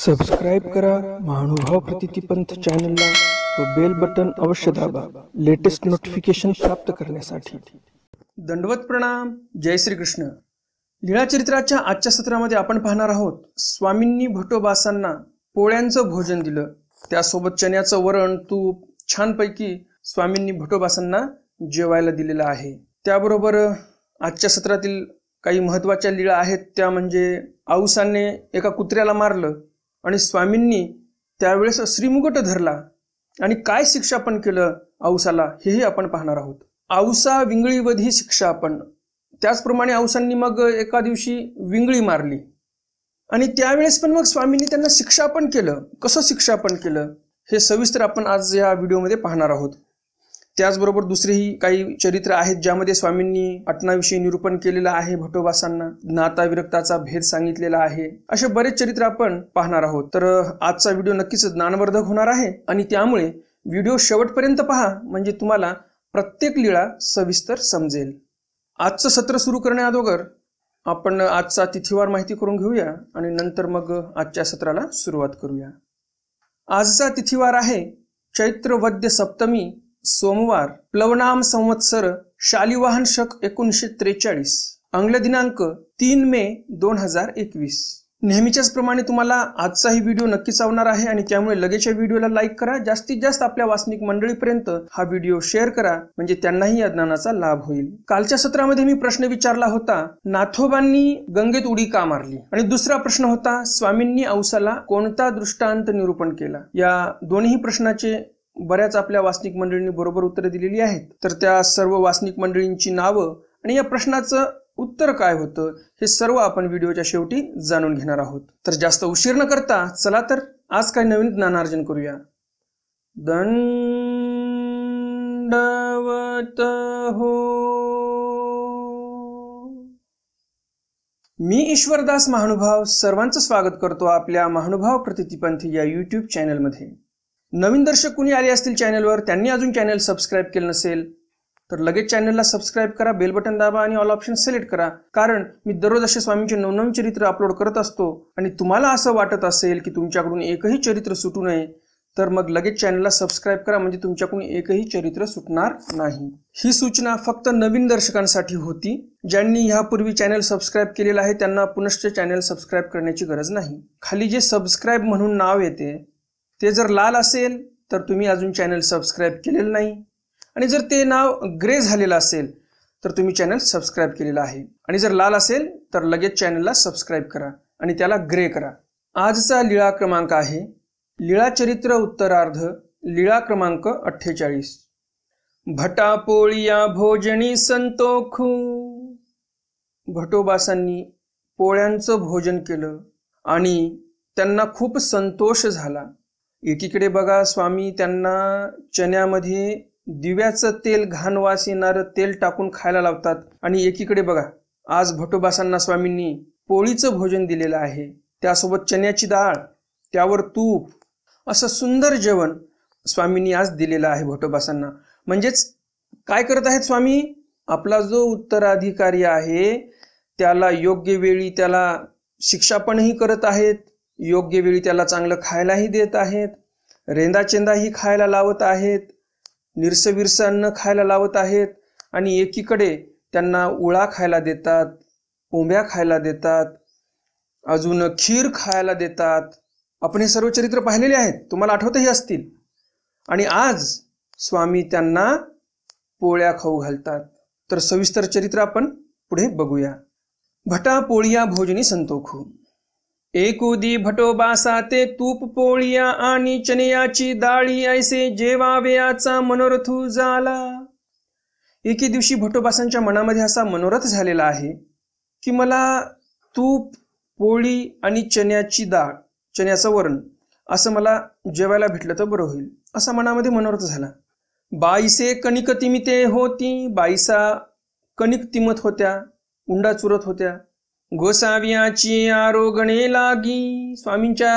subscribe करा महानुभाव प्रतितीपंथ चॅनलला व बेल बटन अवश्य दाबा लेटेस्ट नोटिफिकेशन प्राप्त करण्यासाठी दंडवत प्रणाम जय श्री कृष्ण लीळाचरित्राच्या आजच्या सत्रामध्ये आपण पाहणार आहोत स्वामींनी भटोबासांना पोळ्यांचं भोजन दिलं त्यासोबत चण्याचं वरण तूप छानपैकी स्वामींनी भटोबासांना जेवायला दिलेलं आहे त्याबरोबर आजच्या सत्रातील काही महत्त्वाच्या लीळा आहेत त्या म्हणजे आऊसाने एका कुत्र्याला मारलं आणि स्वामींनी त्यावेळेस श्रीमुकुट धरला आणि काय शिक्षा केलं औसाला हेही आपण पाहणार आहोत औसा विंगळीवध ही शिक्षा आपण त्याचप्रमाणे औसांनी मग एका दिवशी विंगळी मारली आणि त्यावेळेस पण मग स्वामींनी त्यांना शिक्षा पण केलं कसं शिक्षा पण केलं हे सविस्तर आपण आज या व्हिडिओमध्ये पाहणार आहोत त्याचबरोबर दुसरीही काही चरित्र आहेत ज्यामध्ये स्वामींनी अटनाविषयी निरूपण केलेलं आहे भटोबासांना नाता विरक्ताचा भेद सांगितलेला आहे असे बरेच चरित्र आपण पाहणार आहोत तर आजचा व्हिडिओ नक्कीच ज्ञानवर्धक होणार आहे आणि त्यामुळे व्हिडिओ शेवटपर्यंत पहा म्हणजे तुम्हाला प्रत्येक लीळा सविस्तर समजेल आजचं सत्र सुरू करण्याअगोदर आपण आजचा तिथीवार माहिती करून घेऊया आणि नंतर मग आजच्या सत्राला सुरुवात करूया आजचा तिथीवार आहे चैत्र वद्य सप्तमी सोमवार प्लवनाम संवत्सर शालिवाहन शक एकोणीसशे त्रेचाळीस अंगल दिनांक तीन मे दोन हजार एकवीस नेहमीच्याच प्रमाणे तुम्हाला आजचाही व्हिडिओ नक्कीच आवणार आहे आणि त्यामुळे लगेच या व्हिडिओला लाईक करा जास्तीत जास्त आपल्या वासनिक मंडळीपर्यंत हा व्हिडिओ शेअर करा म्हणजे त्यांनाही या ज्ञानाचा लाभ होईल कालच्या सत्रामध्ये मी प्रश्न विचारला होता नाथोबांनी गंगेत उडी का मारली आणि दुसरा प्रश्न होता स्वामींनी औसाला कोणता दृष्टांत निरूपण केला या दोन्ही प्रश्नाचे बऱ्याच आपल्या वासनिक मंडळींनी बरोबर उत्तरे दिलेली आहेत तर त्या सर्व वासनिक मंडळींची नावं आणि या प्रश्नाचं उत्तर काय होतं हे सर्व आपण व्हिडिओच्या शेवटी जाणून घेणार आहोत तर जास्त उशीर न करता चला तर आज काय नवीन ज्ञानार्जन करूया दंडवत हो मी ईश्वरदास महानुभाव सर्वांचं स्वागत करतो आपल्या महानुभाव प्रतितीपंथी या युट्यूब चॅनलमध्ये नवीन दर्शक कुणी आले असतील चॅनलवर त्यांनी अजून चॅनल सबस्क्राईब केलं नसेल तर लगेच चॅनलला सबस्क्राईब करा बेल बटन दाबा आणि ऑल ऑप्शन सिलेक्ट करा कारण मी दररोज असे स्वामींचे नवनवीन चरित्र अपलोड करत असतो आणि तुम्हाला असं वाटत असेल की तुमच्याकडून एकही चरित्र सुटू नये तर मग लगेच चॅनलला सबस्क्राईब करा म्हणजे तुमच्याकडून एकही चरित्र सुटणार नाही ही सूचना फक्त नवीन दर्शकांसाठी होती ज्यांनी ह्यापूर्वी चॅनल सबस्क्राईब केलेलं आहे त्यांना पुनश्च चॅनल सबस्क्राईब करण्याची गरज नाही खाली जे सबस्क्राईब म्हणून नाव येते ते जर लाल असेल तर तुम्ही अजून चॅनल सबस्क्राईब केलेलं नाही आणि जर ते नाव ग्रे झालेलं असेल तर तुम्ही चॅनल सबस्क्राईब केलेलं आहे आणि जर लाल असेल तर लगेच चॅनलला सबस्क्राईब करा आणि त्याला ग्रे करा आजचा लिळा क्रमांक आहे लिळा चरित्र उत्तरार्ध लिळा क्रमांक अठ्ठेचाळीस भटापोळिया भोजनी संतोखू भटोबासांनी पोळ्यांचं भोजन केलं आणि त्यांना खूप संतोष झाला एकीकडे बघा स्वामी त्यांना चण्यामध्ये दिव्याचं तेल घाण वास येणारं तेल टाकून खायला लावतात आणि एकीकडे बघा आज भटोबासांना स्वामींनी पोळीचं भोजन दिलेलं आहे त्यासोबत चण्याची डाळ त्यावर तूप असं सुंदर जेवण स्वामींनी आज दिलेलं आहे भटोबासांना म्हणजेच काय करत आहेत स्वामी आपला जो उत्तराधिकारी आहे त्याला योग्य वेळी त्याला शिक्षा पणही करत आहेत योग्य वेळी त्याला चांगलं खायलाही देत आहेत रेंदाचेंदाही खायला लावत आहेत निरसविरस अन्न खायला लावत आहेत आणि एकीकडे त्यांना उळा खायला देतात ओंब्या खायला देतात अजून खीर खायला देतात आपण हे सर्व चरित्र पाहिलेले आहेत तुम्हाला आठवतही असतील आणि आज स्वामी त्यांना पोळ्या खाऊ घालतात तर सविस्तर चरित्र आपण पुढे बघूया भटा पोळिया भोजनी संतोखू एकुदी भटोबासा ते तूप पोळिया आणि चनियाची डाळी ऐसे जेवावयाचा मनोरथ झाला एके दिवशी भटोबासांच्या मनामध्ये असा मनोरथ झालेला आहे की मला तूप पोळी आणि चण्याची डाळ चण्याचं वरण असं मला जेवायला भेटलं तर बरं होईल असा मनामध्ये मनोरथ झाला बाईसे कणिक तिमिते होती बाईसा कणिक तिमत होत्या उंडा चुरत होत्या गोसाव्याची आरोगणे लागी स्वामींच्या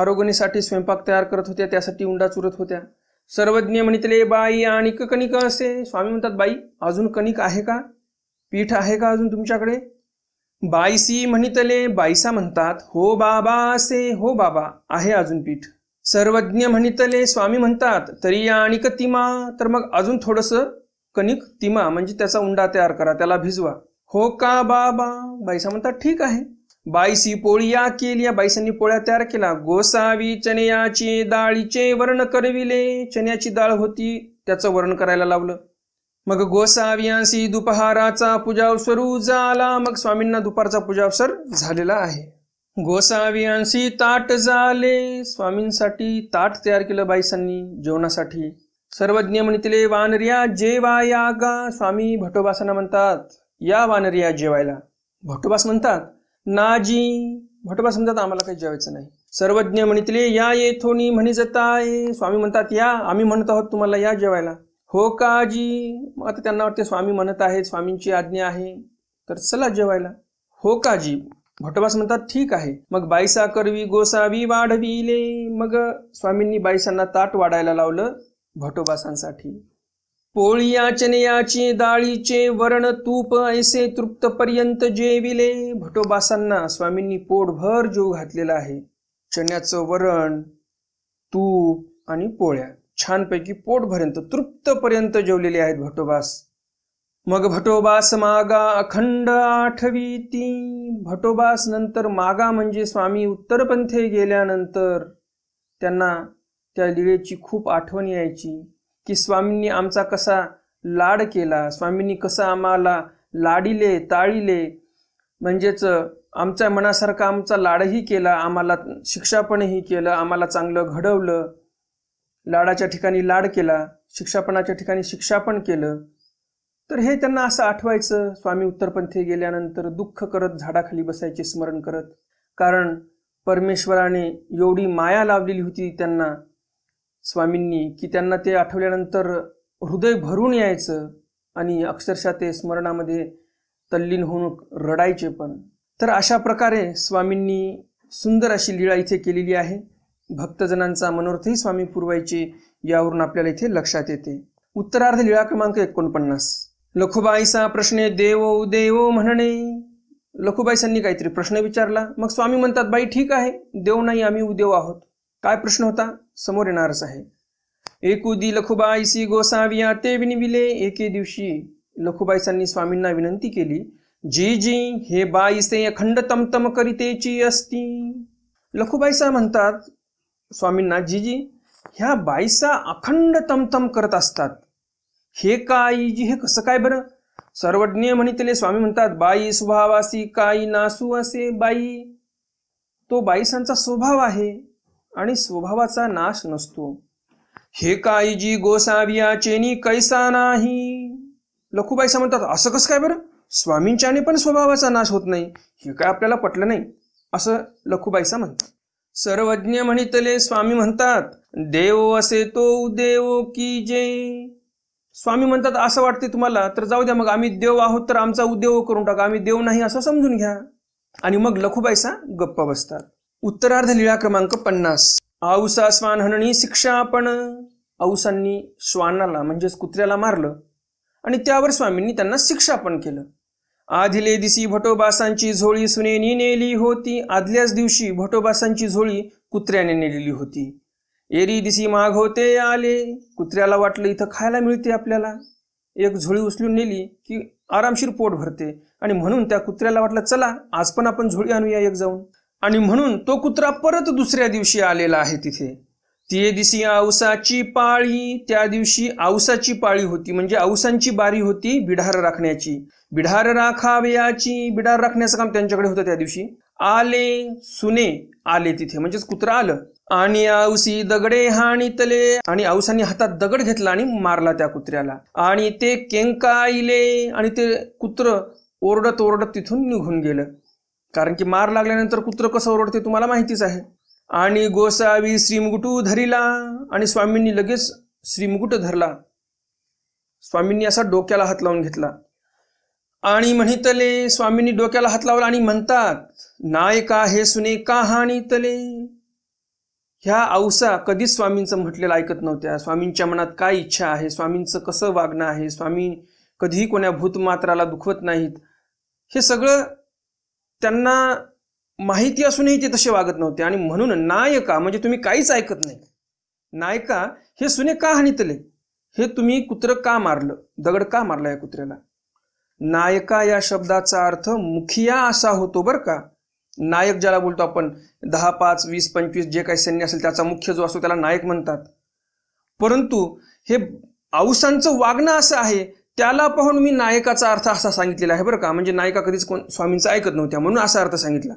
आरोगणेसाठी स्वयंपाक तयार करत होत्या त्यासाठी उंडा चुरत होत्या सर्वज्ञ म्हणितले बाई आणि कणिक असे स्वामी म्हणतात बाई अजून कणिक आहे का पीठ आहे का अजून तुमच्याकडे बाईसी म्हणितले बाईसा म्हणतात हो बाबा असे हो बाबा आहे अजून पीठ सर्वज्ञ म्हणितले स्वामी म्हणतात तरी आणि तिमा तर मग अजून थोडस कणिक तिमा म्हणजे त्याचा उंडा तयार करा त्याला भिजवा हो का बाबा बाईसा म्हणतात ठीक आहे बाईसी केली या बाईसांनी पोळ्या तयार केला गोसावी चण्याचे डाळीचे वर्ण करविले चण्याची डाळ होती त्याचं वर्ण करायला लावलं मग गोसावियांसी दुपहाराचा सुरू झाला मग स्वामींना दुपारचा अवसर झालेला आहे गोसावियांसी ताट झाले स्वामींसाठी ताट तयार केलं बाईसांनी जेवणासाठी सर्वज्ञ म्हणतील वानर्या गा स्वामी भटोबासांना म्हणतात या वानरी या जेवायला भटोबास म्हणतात नाजी भटोबास म्हणतात आम्हाला काही जेवायचं नाही सर्वज्ञ म्हणितले या येथोनी म्हणी जताय स्वामी म्हणतात या आम्ही म्हणत आहोत तुम्हाला या जेवायला हो काजी आता त्यांना वाटते स्वामी म्हणत आहेत स्वामींची आज्ञा आहे तर चला जेवायला हो काजी भटोबास म्हणतात ठीक आहे मग बाईसा करवी गोसावी वाढविले मग स्वामींनी बाईसांना ताट वाढायला लावलं भटोबासांसाठी पोळी याचनयाचे दाळीचे वरण तूप ऐसे पर्यंत जेविले भटोबासांना स्वामींनी पोटभर जीव घातलेला आहे चण्याचं वरण तूप आणि पोळ्या छानपैकी तृप्त तृप्तपर्यंत जेवलेले आहेत भटोबास मग भटोबास मागा अखंड आठवी ती भटोबास नंतर मागा म्हणजे स्वामी उत्तरपंथे गेल्यानंतर त्यांना त्या लिळेची खूप आठवण यायची की स्वामींनी आमचा कसा लाड केला स्वामींनी कसा आम्हाला लाडिले ताळीले म्हणजेच आमच्या मनासारखा आमचा लाडही केला आम्हाला शिक्षापणही केलं आम्हाला चांगलं घडवलं लाडाच्या ठिकाणी लाड केला शिक्षापणाच्या ठिकाणी शिक्षापण केलं तर हे त्यांना असं आठवायचं स्वामी उत्तरपंथी गेल्यानंतर दुःख करत झाडाखाली बसायचे स्मरण करत कारण परमेश्वराने एवढी माया लावलेली होती त्यांना स्वामींनी की त्यांना ते आठवल्यानंतर हृदय भरून यायचं आणि अक्षरशः ते स्मरणामध्ये तल्लीन होऊन रडायचे पण तर अशा प्रकारे स्वामींनी सुंदर अशी लीळा इथे केलेली आहे भक्तजनांचा मनोरथही स्वामी पुरवायचे यावरून आपल्याला इथे लक्षात येते उत्तरार्ध लीळा क्रमांक एकोणपन्नास लखुबाईचा प्रश्ने देव देव म्हणणे लखुबाईसांनी काहीतरी प्रश्न विचारला मग स्वामी म्हणतात बाई ठीक आहे देव नाही आम्ही उदेव आहोत काय प्रश्न होता समोर येणारच आहे एकुदी लखुबाईसी गोसावी ते विनविले एके दिवशी लखुबाईसांनी स्वामींना विनंती केली जी जी हे बाईसे अखंड तमतम करीतेची असती लखुबाईसा म्हणतात स्वामींना जीजी ह्या बाईसा अखंड तमतम करत असतात हे काय जी हे कसं काय बरं सर्वज्ञ म्हणितले स्वामी म्हणतात बाई स्वभावासी काई नासू असे बाई तो बाईसांचा स्वभाव आहे आणि स्वभावाचा नाश नसतो हे काय जी गोसाविया चेनी कैसा नाही लखुबाईसा म्हणतात असं कसं काय बरं स्वामींच्याने पण स्वभावाचा नाश होत नाही हे काय आपल्याला पटलं नाही असं लखुबाईसा म्हणतात सर्वज्ञ म्हणितले स्वामी म्हणतात देव असे तो देव की जे स्वामी म्हणतात असं वाटते तुम्हाला तर जाऊ द्या मग आम्ही देव आहोत तर आमचा उद्योग करून टाका आम्ही देव नाही असं समजून घ्या आणि मग लखुबाईसा गप्पा बसतात उत्तरार्ध लिळा क्रमांक पन्नास औसा श्वान हननी शिक्षा आपण औसांनी श्वानाला म्हणजेच कुत्र्याला मारलं आणि त्यावर स्वामींनी त्यांना शिक्षा पण केलं आधिले दिसी भटोबासांची झोळी सुनेनी नेली होती आदल्याच दिवशी भटोबासांची झोळी कुत्र्याने नेलेली होती एरी दिसी होते आले कुत्र्याला वाटलं इथं खायला मिळते आपल्याला एक झोळी उचलून नेली की आरामशीर पोट भरते आणि म्हणून त्या कुत्र्याला वाटलं चला आज पण आपण झोळी आणूया एक जाऊन आणि म्हणून तो कुत्रा परत दुसऱ्या दिवशी आलेला आहे तिथे ते दिवशी औसाची पाळी त्या दिवशी औसाची पाळी होती म्हणजे औसांची बारी होती बिढार राखण्याची बिढार राखावयाची बिढार राखण्याचं काम त्यांच्याकडे होतं त्या दिवशी आले सुने आले तिथे म्हणजेच कुत्रा आलं आणि औसी दगडे हाणितले आणि औसांनी हातात दगड घेतला आणि मारला त्या कुत्र्याला आणि ते केंकाईले आणि ते कुत्र ओरडत ओरडत तिथून निघून गेलं कारण की मार लागल्यानंतर कुत्र कसं ओरडते तुम्हाला माहितीच आहे आणि गोसावी श्रीमुकुटू धरिला आणि स्वामींनी लगेच श्रीमुकुट धरला स्वामींनी असा डोक्याला हात लावून घेतला आणि म्हणितले स्वामींनी डोक्याला हात लावला आणि म्हणतात नायका हे सुने का तले ह्या औसा कधीच स्वामींचं म्हटलेलं ऐकत नव्हत्या स्वामींच्या मनात काय इच्छा आहे स्वामींचं कसं वागणं आहे स्वामी कधीही कोण्या भूतमात्राला दुखवत नाहीत हे सगळं त्यांना माहिती असूनही ते तसे वागत नव्हते आणि म्हणून नायका म्हणजे तुम्ही काहीच ऐकत नाही नायका हे सुने का हानितले हे तुम्ही कुत्रं का मारलं दगड का मारला या कुत्र्याला नायका या शब्दाचा अर्थ मुखिया असा होतो बरं का नायक ज्याला बोलतो आपण दहा पाच वीस पंचवीस जे काही सैन्य असेल त्याचा मुख्य जो असतो त्याला नायक म्हणतात परंतु हे औसांचं वागणं असं आहे त्याला पाहून मी नायकाचा अर्थ असा सांगितलेला आहे बरं का म्हणजे नायिका कधीच कोण स्वामींचा ऐकत नव्हत्या म्हणून असा अर्थ सांगितला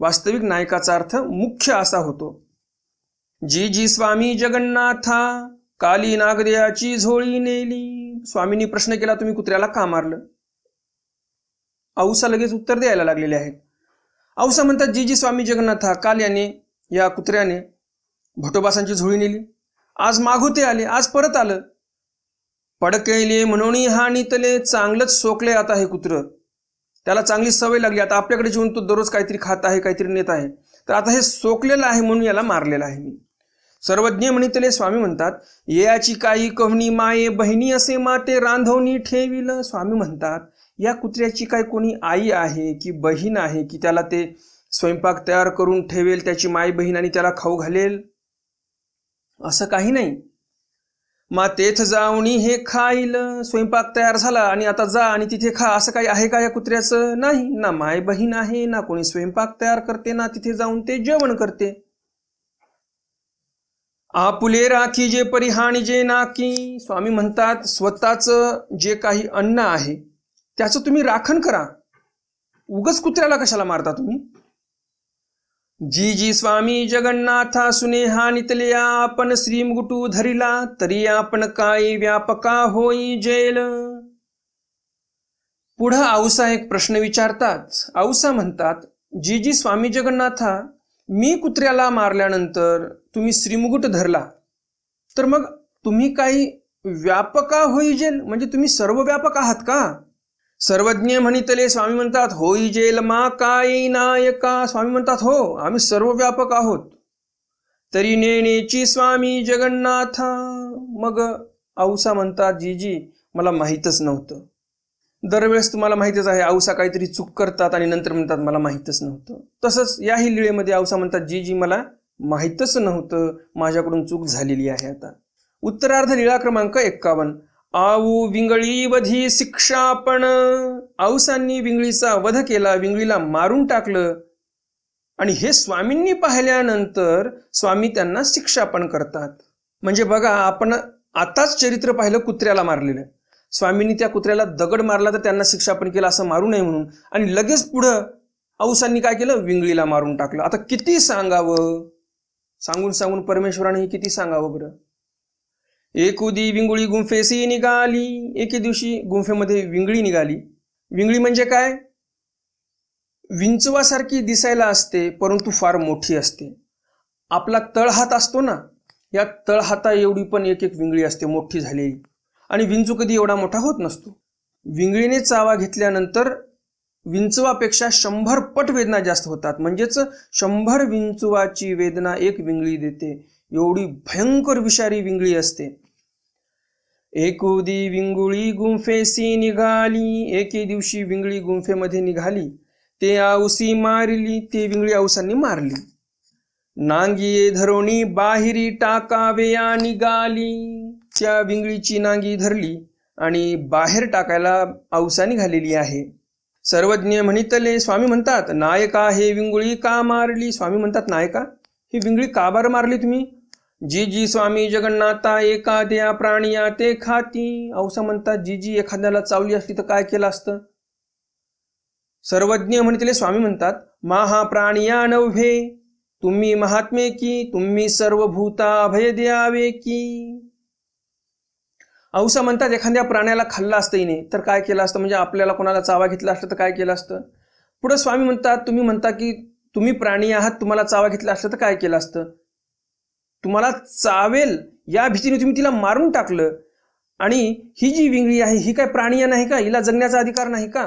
वास्तविक नायकाचा अर्थ मुख्य असा होतो जी जी स्वामी जगन्नाथा काली नागदेयाची झोळी नेली स्वामींनी प्रश्न केला तुम्ही कुत्र्याला का मारलं औसा लगेच उत्तर द्यायला लागलेले आहेत औसा म्हणतात जी जी स्वामी जगन्नाथा काल याने या कुत्र्याने भटोबासांची झोळी नेली आज मागोते आले आज परत आलं पडकेले म्हणून हा नितले चांगलंच सोकले आता हे कुत्र त्याला चांगली सवय लागली आता आपल्याकडे जेवण तो दररोज काहीतरी खात आहे काहीतरी नेत आहे तर आता हे सोकलेलं आहे म्हणून याला मारलेलं आहे मी सर्वज्ञ म्हणितले स्वामी म्हणतात याची काही कहणी माये बहिणी असे माते रांधवणी ठेविल स्वामी म्हणतात या कुत्र्याची काय कोणी आई आहे की बहीण आहे की त्याला ते स्वयंपाक तयार करून ठेवेल त्याची माय बहीण आणि त्याला खाऊ घालेल असं काही नाही मातेथ जाऊन हे खाईल स्वयंपाक तयार झाला आणि आता जा आणि तिथे खा असं काही आहे का या कुत्र्याचं नाही ना माय बहीण आहे ना कोणी स्वयंपाक तयार करते ना तिथे जाऊन ते जेवण करते आपुले राखी जे परिहाणी जे नाकी स्वामी म्हणतात स्वतःच जे काही अन्न आहे त्याचं तुम्ही राखण करा उगच कुत्र्याला कशाला मारता तुम्ही जी जी स्वामी जगन्नाथा सुनेहा हा नितलिया आपण श्रीमगुटू धरिला तरी आपण काही व्यापका होई जेल पुढं आऊसा एक प्रश्न विचारतात औसा म्हणतात जी जी स्वामी जगन्नाथा मी कुत्र्याला मारल्यानंतर तुम्ही श्रीमुगुट धरला तर मग तुम्ही काही व्यापका होई जेल म्हणजे तुम्ही सर्व व्यापक आहात का सर्वज्ञ म्हणितले स्वामी म्हणतात होई जेल मा काय नायका स्वामी म्हणतात हो आम्ही सर्व व्यापक आहोत तरी नेणेची स्वामी जगन्नाथ मग औसा म्हणतात जीजी मला माहीतच नव्हतं दरवेळेस तुम्हाला माहितच आहे औसा काहीतरी चूक करतात आणि नंतर म्हणतात मला माहीतच नव्हतं तसंच याही लिळेमध्ये औसा म्हणतात जी जी मला माहीतच नव्हतं माझ्याकडून चूक झालेली आहे आता उत्तरार्ध लिळा क्रमांक एक्कावन्न आऊ विंगळी वधी शिक्षापण आऊसांनी विंगळीचा वध केला विंगळीला मारून टाकलं आणि हे स्वामींनी पाहिल्यानंतर स्वामी त्यांना शिक्षापण करतात म्हणजे बघा आपण आताच चरित्र पाहिलं कुत्र्याला मारलेलं स्वामींनी त्या कुत्र्याला दगड मारला तर त्यांना शिक्षापण केलं असं मारू नये म्हणून आणि लगेच पुढं औसांनी काय केलं विंगळीला मारून टाकलं आता किती सांगावं सांगून सांगून परमेश्वराने हे किती सांगावं बरं एक एकुदी विंगुळी गुंफेसी निघाली एके दिवशी गुंफेमध्ये विंगळी निघाली विंगळी म्हणजे काय विंचवासारखी दिसायला असते परंतु फार मोठी असते आपला तळहात असतो ना या तळहाता एवढी पण एक एक विंगळी असते मोठी झालेली आणि विंचू कधी एवढा मोठा होत नसतो विंगळीने चावा घेतल्यानंतर विंचवापेक्षा शंभर पट वेदना जास्त होतात म्हणजेच शंभर विंचवाची वेदना एक विंगळी देते एवढी भयंकर विषारी विंगळी असते एक उदी विंगुळी गुंफेसी निघाली एके दिवशी विंगळी गुंफेमध्ये निघाली ते आऊसी मारली ते विंगळी आऊसांनी मारली नांगी धरोणी बाहेरी टाकावेया निघाली त्या विंगळीची नांगी धरली आणि बाहेर टाकायला आऊसा निघालेली आहे सर्वज्ञ म्हणितले स्वामी म्हणतात नायका हे विंगुळी का मारली स्वामी म्हणतात नायका ही विंगळी का बरं मारली तुम्ही जी जी स्वामी जगन्नाथा एखाद्या प्राणिया ते खाती औसा म्हणतात जी जी एखाद्याला चावली असली तर काय केलं असतं सर्वज्ञ म्हणितले स्वामी म्हणतात महाप्राणिया प्राणिया तुम्ही महात्मे की तुम्ही सर्व भूता अभय द्यावे की औसा म्हणतात एखाद्या प्राण्याला खाल्ला असतं इने तर काय केलं असतं म्हणजे आपल्याला कोणाला चावा घेतला असतं तर काय केलं असतं पुढे स्वामी म्हणतात तुम्ही म्हणता की तुम्ही प्राणी आहात तुम्हाला चावा घेतला असलं तर काय केलं असतं तुम्हाला चावेल या भीतीने तुम्ही तिला मारून टाकलं आणि ही जी विंगळी आहे ही काय प्राणी नाही का हिला जगण्याचा अधिकार नाही का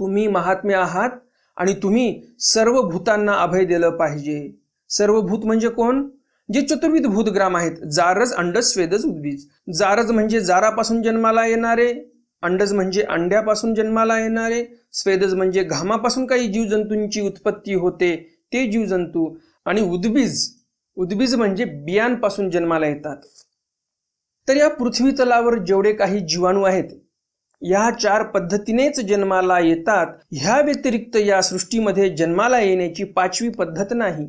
तुम्ही महात्मे आहात आणि तुम्ही सर्व भूतांना अभय दिलं पाहिजे सर्व भूत म्हणजे कोण जे चतुर्विध भूतग्राम आहेत जारज अंडस स्वेदज उद्वीज जारज म्हणजे जारापासून जन्माला येणारे अंडज म्हणजे अंड्यापासून जन्माला येणारे स्वेदज म्हणजे घामापासून काही जीवजंतूंची उत्पत्ती होते ते जीवजंतू आणि उद्बीज उद्बीज म्हणजे बियांपासून जन्माला येतात तर या पृथ्वी तलावर जेवढे काही जीवाणू आहेत या चार पद्धतीनेच जन्माला येतात ह्या व्यतिरिक्त या सृष्टीमध्ये जन्माला येण्याची पाचवी पद्धत नाही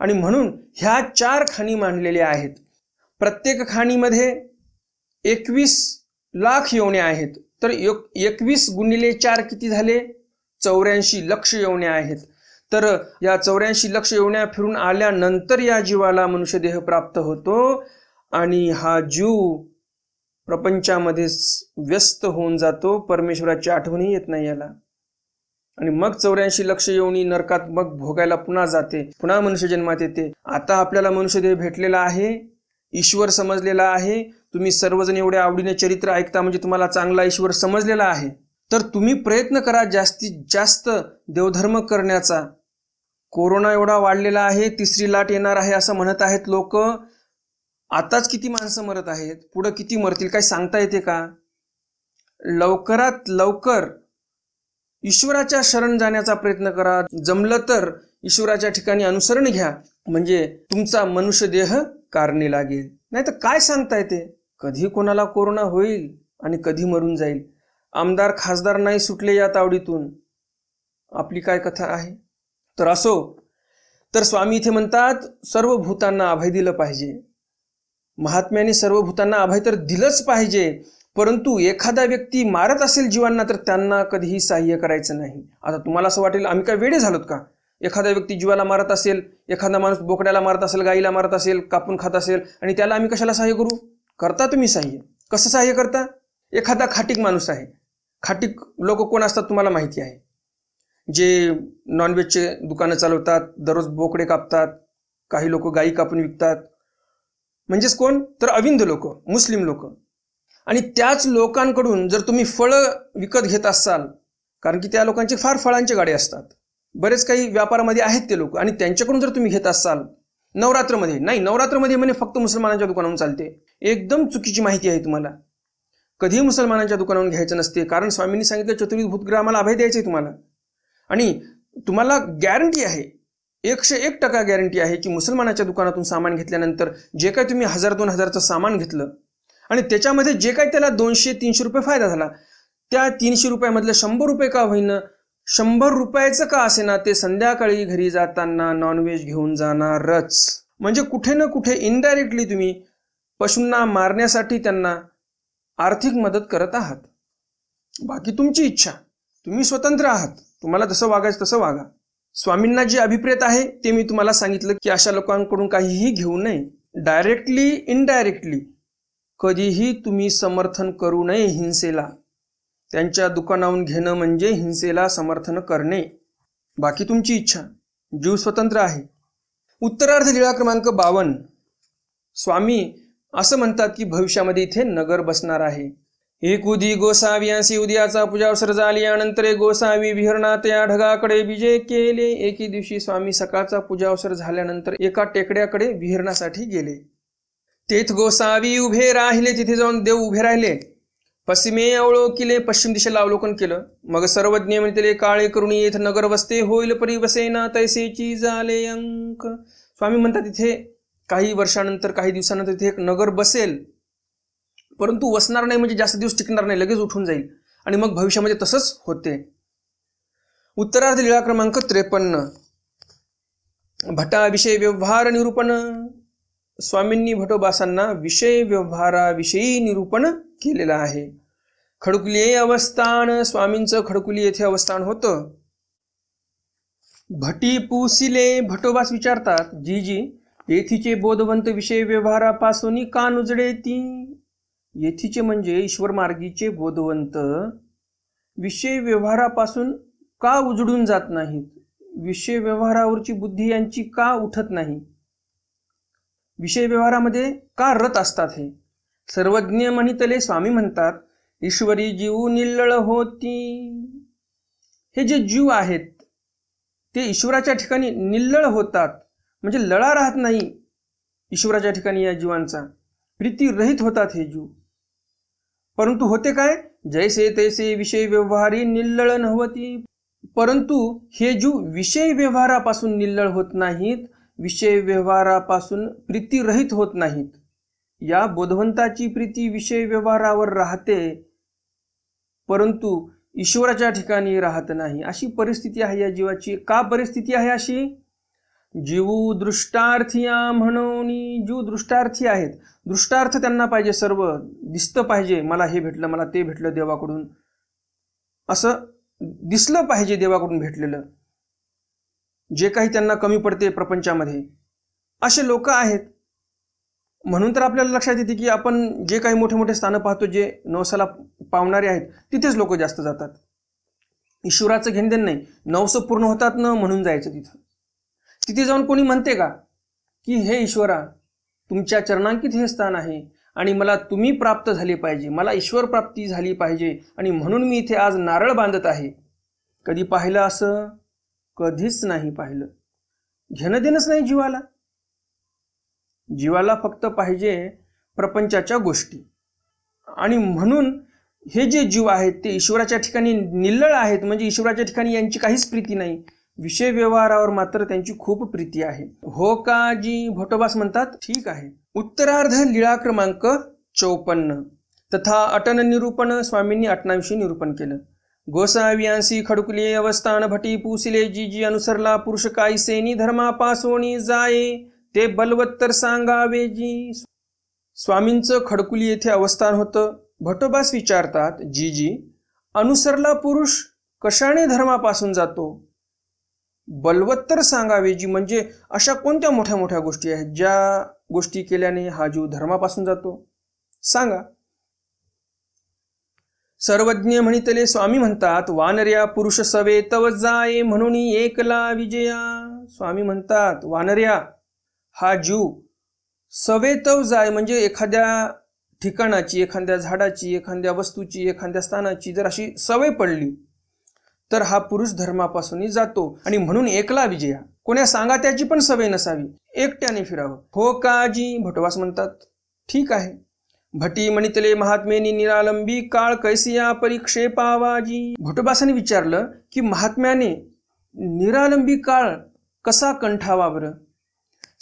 आणि म्हणून ह्या चार खाणी मांडलेल्या आहेत प्रत्येक खाणीमध्ये एकवीस लाख येवण्या आहेत तर एकवीस गुणिले चार किती झाले चौऱ्याऐंशी लक्ष येवण्या आहेत तर या चौऱ्याऐंशी लक्ष येवण्या फिरून आल्यानंतर या जीवाला मनुष्यदेह प्राप्त होतो आणि हा जीव प्रपंचामध्ये व्यस्त होऊन जातो परमेश्वराची आठवणही येत नाही याला आणि मग चौऱ्याऐंशी लक्ष येऊन नरकात मग भोगायला पुन्हा जाते पुन्हा मनुष्य जन्मात येते आता आपल्याला मनुष्यदेह भेटलेला आहे ईश्वर समजलेला आहे तुम्ही सर्वजण एवढ्या आवडीने चरित्र ऐकता म्हणजे तुम्हाला चांगला ईश्वर समजलेला आहे तर तुम्ही प्रयत्न करा जास्तीत जास्त देवधर्म करण्याचा कोरोना एवढा वाढलेला आहे तिसरी लाट येणार आहे असं म्हणत आहेत लोक आताच किती माणसं मरत आहेत पुढं किती मरतील काय सांगता येते का लवकरात लवकर ईश्वराच्या शरण जाण्याचा प्रयत्न करा जमलं तर ईश्वराच्या ठिकाणी अनुसरण घ्या म्हणजे तुमचा मनुष्य देह कारणी लागेल नाही तर काय सांगता येते कधी कोणाला कोरोना होईल आणि कधी मरून जाईल आमदार खासदार नाही सुटले या तावडीतून आपली काय कथा आहे तर असो तर स्वामी इथे म्हणतात सर्व भूतांना अभय दिलं पाहिजे महात्म्याने सर्व भूतांना अभय तर दिलंच पाहिजे परंतु एखादा व्यक्ती मारत असेल जीवांना तर त्यांना कधीही सहाय्य करायचं नाही आता तुम्हाला असं वाटेल आम्ही काय वेडे झालोत का एखादा व्यक्ती जीवाला मारत असेल एखादा माणूस बोकड्याला मारत असेल गाईला मारत असेल कापून खात असेल आणि त्याला आम्ही कशाला सहाय्य करू करता तुम्ही सहाय्य कसं सहाय्य करता एखादा खाटीक माणूस आहे खाटीक लोक कोण असतात तुम्हाला माहिती आहे जे नॉनव्हेजचे दुकानं चालवतात दररोज बोकडे कापतात काही लोक गाई कापून विकतात म्हणजेच कोण तर अविंद लोक मुस्लिम लोक आणि त्याच लोकांकडून जर तुम्ही फळं विकत घेत असाल कारण की त्या लोकांचे फार फळांचे गाडे असतात बरेच काही व्यापारामध्ये आहेत ते लोक आणि त्यांच्याकडून जर तुम्ही घेत असाल नवरात्रमध्ये नाही नवरात्रमध्ये म्हणे फक्त मुसलमानांच्या दुकानावरून चालते एकदम चुकीची माहिती आहे तुम्हाला कधीही मुसलमानांच्या दुकानावरून घ्यायचं नसते कारण स्वामींनी सांगितलं भूतग्रहाला अभय द्यायचे तुम्हाला आणि तुम्हाला गॅरंटी आहे एकशे एक टका गॅरंटी आहे की मुसलमानाच्या दुकानातून सामान घेतल्यानंतर जे काय तुम्ही हजार दोन हजारचं सामान घेतलं आणि त्याच्यामध्ये जे काय त्याला दोनशे तीनशे रुपये फायदा झाला त्या तीनशे रुपयामधलं शंभर रुपये का होईन शंभर रुपयाचं का असेना ते संध्याकाळी घरी जाताना नॉनव्हेज घेऊन जाणारच म्हणजे कुठे ना कुठे इनडायरेक्टली तुम्ही पशूंना मारण्यासाठी त्यांना आर्थिक मदत करत आहात बाकी तुमची इच्छा तुम्ही स्वतंत्र आहात तुम्हाला जसं वागायचं तसं वागा स्वामींना जे अभिप्रेत आहे ते मी तुम्हाला सांगितलं की अशा लोकांकडून काहीही घेऊ नये डायरेक्टली इनडायरेक्टली कधीही तुम्ही समर्थन करू नये हिंसेला त्यांच्या दुकानाहून घेणं म्हणजे हिंसेला समर्थन करणे बाकी तुमची इच्छा जीव स्वतंत्र आहे उत्तरार्ध लिळा क्रमांक बावन्न स्वामी असं म्हणतात की भविष्यामध्ये इथे नगर बसणार आहे एक एकुदी गोसाव्यासी उद्याचा पूजावसर झाली यानंतर गोसावी विहरणात या ढगाकडे विजय केले एके दिवशी स्वामी सकाळचा पूजावसर झाल्यानंतर एका टेकड्याकडे विहरणासाठी गेले तेथ गोसावी उभे राहिले तिथे जाऊन देव उभे राहिले पश्चिमे अवलोकिले पश्चिम दिशेला अवलोकन केलं मग सर्वज्ञ म्हणते काळे करुणी येथ नगर वसते होईल परी वसेना तैसेची झाले अंक स्वामी म्हणतात तिथे काही वर्षानंतर काही दिवसानंतर तिथे एक नगर बसेल परंतु वसणार नाही म्हणजे जास्त दिवस टिकणार नाही लगेच उठून जाईल आणि मग भविष्यामध्ये तसंच होते उत्तरार्ध लिळा क्रमांक त्रेपन्न भटाविषयी व्यवहार निरूपण स्वामींनी भटोबासांना विषय व्यवहाराविषयी निरूपण केलेलं आहे खडकुली अवस्थान स्वामींचं खडकुली येथे अवस्थान होतं भटी पुसिले भटोबास विचारतात जी जी येथीचे बोधवंत विषय व्यवहारापासून का उजडे ती येथीचे म्हणजे ईश्वर मार्गीचे बोधवंत विषय व्यवहारापासून का उजडून जात नाहीत विषय व्यवहारावरची बुद्धी यांची का उठत नाही विषय व्यवहारामध्ये का रत असतात हे सर्वज्ञ म्हणितले स्वामी म्हणतात ईश्वरी जीव निल्लळ होती हे जे जीव आहेत ते ईश्वराच्या ठिकाणी निल्लळ होतात म्हणजे लळा राहत नाही ईश्वराच्या ठिकाणी या जीवांचा रहित होतात हे जीव परंतु होते काय जैसे तैसे विषय व्यवहारी निल्लळ नव्हती परंतु हे जीव विषय व्यवहारापासून निल्लळ होत नाहीत विषय व्यवहारापासून प्रीतीरहित होत नाहीत या बोधवंताची प्रीती विषय व्यवहारावर राहते परंतु ईश्वराच्या ठिकाणी राहत नाही अशी परिस्थिती आहे या जीवाची का परिस्थिती आहे अशी जीवू दृष्टार्थीया म्हणून जीव दृष्टार्थी आहेत दृष्टार्थ त्यांना पाहिजे सर्व दिसतं पाहिजे मला हे भेटलं मला ते भेटलं देवाकडून असं दिसलं पाहिजे देवाकडून भेटलेलं जे काही त्यांना कमी पडते प्रपंचामध्ये असे लोक आहेत म्हणून तर आपल्याला लक्षात येते की आपण जे काही मोठे मोठे स्थानं पाहतो जे नवसाला पावणारे आहेत तिथेच लोक जास्त जातात ईश्वराचं घेणदेण नाही नवसं पूर्ण होतात ना म्हणून जायचं तिथं तिथे जाऊन कोणी म्हणते का की हे ईश्वरा तुमच्या चरणांकित हे स्थान आहे आणि मला तुम्ही प्राप्त झाले पाहिजे मला ईश्वर प्राप्ती झाली पाहिजे आणि म्हणून मी इथे आज नारळ बांधत आहे कधी पाहिलं असं कधीच नाही पाहिलं घेणं देणंच नाही जीवाला जीवाला फक्त पाहिजे प्रपंचाच्या गोष्टी आणि म्हणून हे जे जीव आहेत ते ईश्वराच्या ठिकाणी निल्लळ आहेत म्हणजे ईश्वराच्या ठिकाणी यांची काहीच प्रीती नाही विषय व्यवहारावर मात्र त्यांची खूप प्रीती आहे हो का जी भटोबास म्हणतात ठीक आहे उत्तरार्ध लिळा क्रमांक चौपन्न तथा अटन निरूपण स्वामींनी अटनाविषयी निरूपण केलं गोसावियांसी खडकुले अवस्थान भटी पुसिले जी जी अनुसरला पुरुष सेनी पासोणी जाये ते बलवत्तर सांगावे जी स्वामींचं खडकुली येथे अवस्थान होतं भटोबास विचारतात जी जी अनुसरला पुरुष कशाने धर्मापासून जातो बलवत्तर सांगावे जी म्हणजे अशा कोणत्या मोठ्या मोठ्या गोष्टी आहेत ज्या गोष्टी केल्याने हा जीव धर्मापासून जातो सांगा सर्वज्ञ म्हणितले स्वामी म्हणतात वानर्या पुरुष सवे तव जाय म्हणून एकला विजया स्वामी म्हणतात वानर्या हा जीव सवेतव जाय म्हणजे एखाद्या ठिकाणाची एखाद्या झाडाची एखाद्या वस्तूची एखाद्या स्थानाची जर अशी सवय पडली तर हा पुरुष धर्मापासून जातो आणि म्हणून एकला विजया कोण्या सांगा त्याची पण सवय नसावी एकट्याने फिरावं हो काजी भटवास म्हणतात ठीक आहे भटी म्हणितले महात्मेनी निरालंबी काळ कैसिया पावाजी भटोबासाने विचारलं की महात्म्याने निरालंबी काळ कसा कंठावा बरं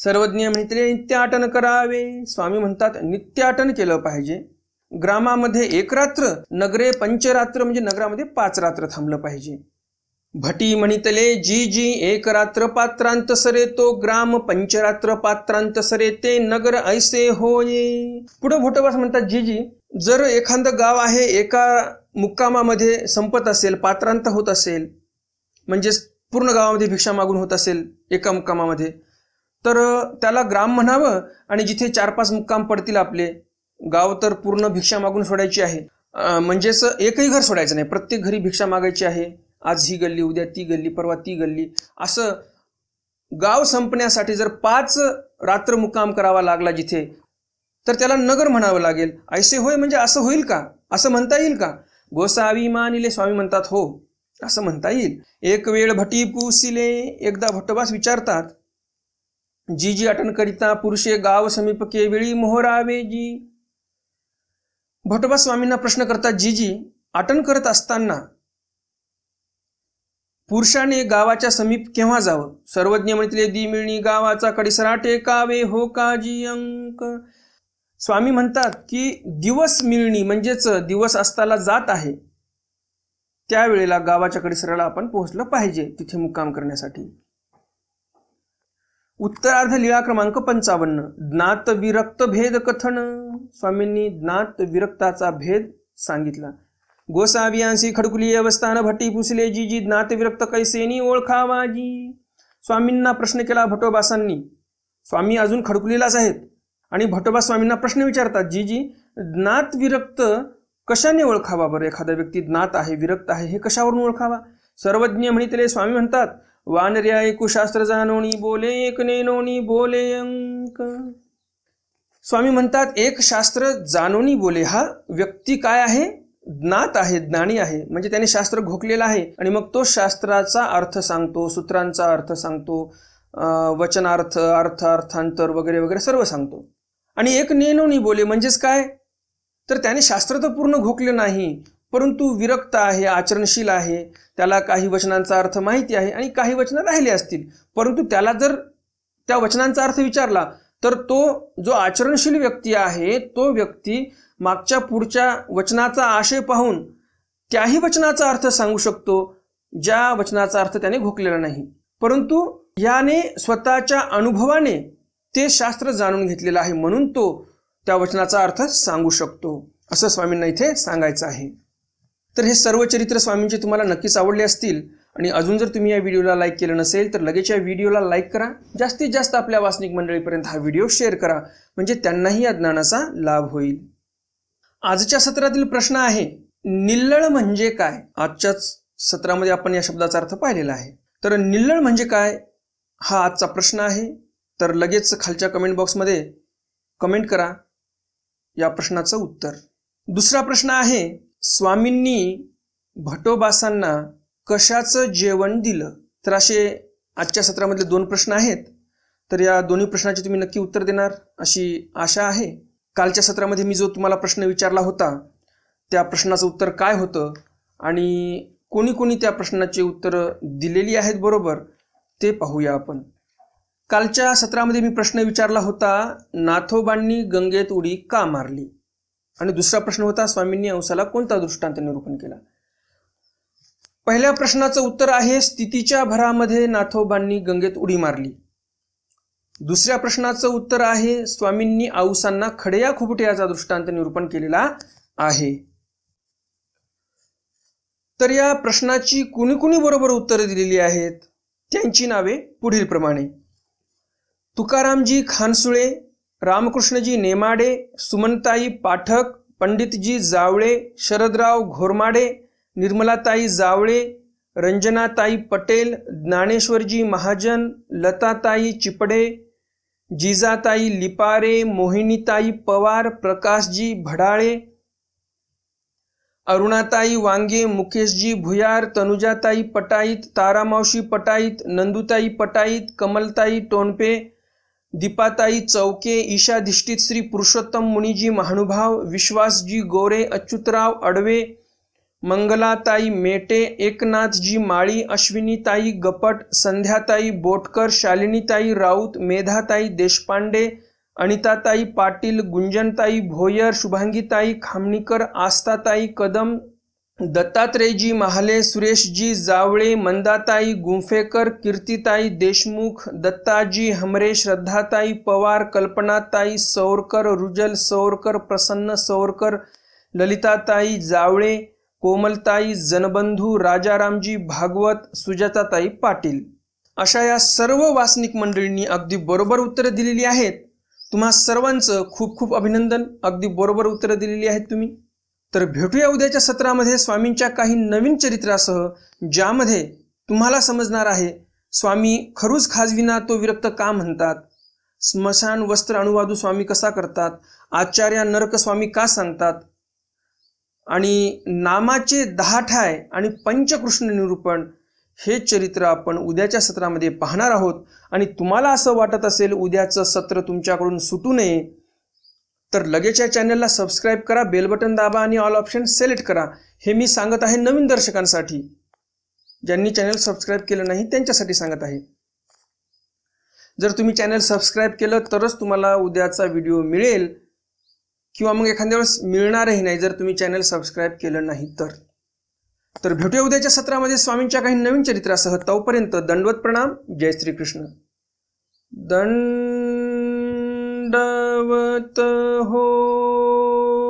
सर्वज्ञ म्हणितले नित्याटन करावे स्वामी म्हणतात नित्याटन केलं पाहिजे ग्रामामध्ये एक रात्र नगरे पंचरात्र म्हणजे नगरामध्ये पाच रात्र थांबलं पाहिजे भटी म्हणितले जी जी एक रात्र पात्रांत सरे तो ग्राम पंचरात्र पात्रांत सरे ते नगर ऐसे होय पुढं भोटोबास म्हणतात जी जी जर एखादं गाव आहे एका मुक्कामामध्ये संपत असेल पात्रांत होत असेल म्हणजेच पूर्ण गावामध्ये भिक्षा मागून होत असेल एका मुक्कामामध्ये तर त्याला ग्राम म्हणावं आणि जिथे चार पाच मुक्काम पडतील आपले गाव तर पूर्ण भिक्षा मागून सोडायची आहे म्हणजेच एकही घर सोडायचं नाही प्रत्येक घरी भिक्षा मागायची आहे आज ही गल्ली उद्या ती गल्ली परवा ती गल्ली असं गाव संपण्यासाठी जर पाच रात्र मुक्काम करावा लागला जिथे तर त्याला नगर म्हणावं लागेल ऐसे होय म्हणजे असं होईल का असं म्हणता येईल का गोसावी मानिले स्वामी म्हणतात हो असं म्हणता येईल एक वेळ भटी पुसिले एकदा भटवास विचारतात जी जी अटन करिता पुरुषे गाव समीप केवेळी मोहरावे जी भटोबा स्वामींना प्रश्न करता जीजी आटन करत असताना पुरुषाने गावाच्या समीप केव्हा जावं सर्वज्ञ म्हणतले मिळणी गावाचा कडीसराटे कावे हो जी अंक स्वामी म्हणतात की दिवस मिळणी म्हणजेच दिवस असताना जात आहे त्यावेळेला गावाच्या कडीसराला आपण पोहोचलं पाहिजे तिथे मुक्काम करण्यासाठी उत्तरार्ध लिळा क्रमांक पंचावन्न ज्ञात विरक्त भेद कथन स्वामींनी ज्ञात विरक्ताचा भेद सांगितला गोसावियांशी खडकुली अवस्थान भट्टी पुसले जी जी ज्ञात विरक्त कैसेनी ओळखावा जी स्वामींना प्रश्न केला भटोबासांनी स्वामी अजून खडकुलीलाच आहेत आणि भटोबा स्वामींना प्रश्न विचारतात जी जी ज्ञात विरक्त कशाने ओळखावा बरं एखादा व्यक्ती ज्ञात आहे विरक्त आहे हे कशावरून ओळखावा सर्वज्ञ म्हणितले स्वामी म्हणतात वानर्या ऐकू शास्त्र जाणवणी बोले एक नेनोनी बोले अंक स्वामी म्हणतात एक शास्त्र जाणोनी बोले हा व्यक्ती काय आहे ज्ञात आहे ज्ञानी आहे म्हणजे त्याने शास्त्र घोकलेलं आहे आणि मग तो शास्त्राचा अर्थ सांगतो सूत्रांचा अर्थ सांगतो वचनार्थ अर्थ अर्थांतर वगैरे वगैरे सर्व सांगतो आणि एक नेनोनी बोले म्हणजेच काय तर त्याने शास्त्र तर पूर्ण घोकले नाही परंतु विरक्त आहे आचरणशील आहे त्याला काही वचनांचा अर्थ माहिती आहे आणि काही वचनं राहिले असतील परंतु त्याला जर त्या वचनांचा अर्थ विचारला तर तो जो आचरणशील व्यक्ती आहे तो व्यक्ती मागच्या पुढच्या वचनाचा आशय पाहून त्याही वचनाचा अर्थ सांगू शकतो ज्या वचनाचा अर्थ त्याने घोकलेला नाही परंतु याने स्वतःच्या अनुभवाने ते शास्त्र जाणून घेतलेलं आहे म्हणून तो त्या वचनाचा अर्थ सांगू शकतो असं स्वामींना इथे सांगायचं आहे तर हे सर्व चरित्र स्वामींचे तुम्हाला नक्कीच आवडले असतील आणि अजून जर तुम्ही या व्हिडिओला लाईक केलं नसेल तर लगेच या व्हिडिओला लाईक करा जास्तीत जास्त आपल्या वासनिक मंडळीपर्यंत हा व्हिडिओ शेअर करा म्हणजे त्यांनाही या ज्ञानाचा लाभ होईल आजच्या सत्रातील प्रश्न आहे निल्लळ म्हणजे काय आजच्याच सत्रामध्ये आपण या शब्दाचा अर्थ पाहिलेला आहे तर निल्लळ म्हणजे काय हा आजचा प्रश्न आहे तर लगेच खालच्या कमेंट बॉक्समध्ये कमेंट करा या प्रश्नाचं उत्तर दुसरा प्रश्न आहे स्वामींनी भटोबासांना कशाचं जेवण दिलं तर असे आजच्या सत्रामधले दोन प्रश्न आहेत तर या दोन्ही प्रश्नाचे तुम्ही नक्की उत्तर देणार अशी आशा आहे कालच्या सत्रामध्ये मी जो तुम्हाला प्रश्न विचारला होता त्या प्रश्नाचं उत्तर काय होतं आणि कोणी कोणी त्या प्रश्नाची उत्तर दिलेली आहेत बरोबर ते पाहूया आपण कालच्या सत्रामध्ये मी प्रश्न विचारला होता नाथोबांनी गंगेत उडी का मारली आणि दुसरा प्रश्न होता स्वामींनी अंशाला कोणता दृष्टांत निरूपण केला पहिल्या प्रश्नाचं उत्तर आहे स्थितीच्या भरामध्ये नाथोबांनी गंगेत उडी मारली दुसऱ्या प्रश्नाचं उत्तर आहे स्वामींनी आऊसांना खडया खुबट्याचा दृष्टांत निरूपण केलेला आहे तर या प्रश्नाची कुणी कुणी बरोबर उत्तरं दिलेली आहेत त्यांची नावे पुढील प्रमाणे तुकारामजी खानसुळे रामकृष्णजी नेमाडे सुमनताई पाठक पंडितजी जावळे शरदराव घोरमाडे निर्मलाताई जावळे रंजनाताई पटेल ज्ञानेश्वरजी महाजन लताताई चिपडे जिजाताई लिपारे मोहिनीताई पवार प्रकाशजी भडाळे अरुणाताई वांगे मुकेशजी भुयार तनुजाताई पटाईत तारामावशी पटाईत नंदुताई पटाईत कमलताई टोनपे दीपाताई चौके ईशा श्री पुरुषोत्तम मुनिजी महानुभाव विश्वासजी गोरे अच्युतराव अडवे मंगलाताई मेटे एकनाथजी माळी अश्विनीताई गपट संध्याताई बोटकर शालिनीताई राऊत मेधाताई देशपांडे अनिताताई पाटील गुंजनताई भोयर शुभांगीताई खामणीकर आस्थाताई कदम दत्तात्रेयजी महाले सुरेशजी जावळे मंदाताई गुंफेकर कीर्तिताई देशमुख दत्ताजी हमरे श्रद्धाताई पवार कल्पनाताई सौरकर रुजल सौरकर प्रसन्न सौरकर ललिताताई जावळे कोमलताई जनबंधू राजारामजी भागवत सुजाताताई पाटील अशा या सर्व वासनिक मंडळींनी अगदी बरोबर उत्तरं दिलेली आहेत तुम्हा सर्वांचं खूप खूप अभिनंदन अगदी बरोबर उत्तरं दिलेली आहेत तुम्ही तर भेटूया उद्याच्या सत्रामध्ये स्वामींच्या काही नवीन चरित्रासह ज्यामध्ये तुम्हाला समजणार आहे स्वामी खरूच खाजविना तो विरक्त का म्हणतात स्मशान वस्त्र अनुवादू स्वामी कसा करतात आचार्या नरक स्वामी का सांगतात आणि नामाचे दहा ठाय आणि पंचकृष्ण निरूपण हे चरित्र आपण उद्याच्या सत्रामध्ये पाहणार आहोत आणि तुम्हाला असं वाटत असेल उद्याचं सत्र तुमच्याकडून सुटू नये तर लगेच या चॅनलला सबस्क्राईब करा बेल बटन दाबा आणि ऑल ऑप्शन सिलेक्ट करा हे मी सांगत आहे नवीन दर्शकांसाठी ज्यांनी चॅनल सबस्क्राईब केलं नाही त्यांच्यासाठी सांगत आहे जर तुम्ही चॅनल सबस्क्राईब केलं तरच तुम्हाला उद्याचा व्हिडिओ मिळेल किंवा मग एखाद्या वेळेस मिळणारही नाही जर तुम्ही चॅनल सबस्क्राईब केलं नाही तर तर भेटूया उद्याच्या सत्रामध्ये स्वामींच्या काही नवीन चरित्रासह तोपर्यंत दंडवत प्रणाम जय श्रीकृष्ण दंड दंडवत हो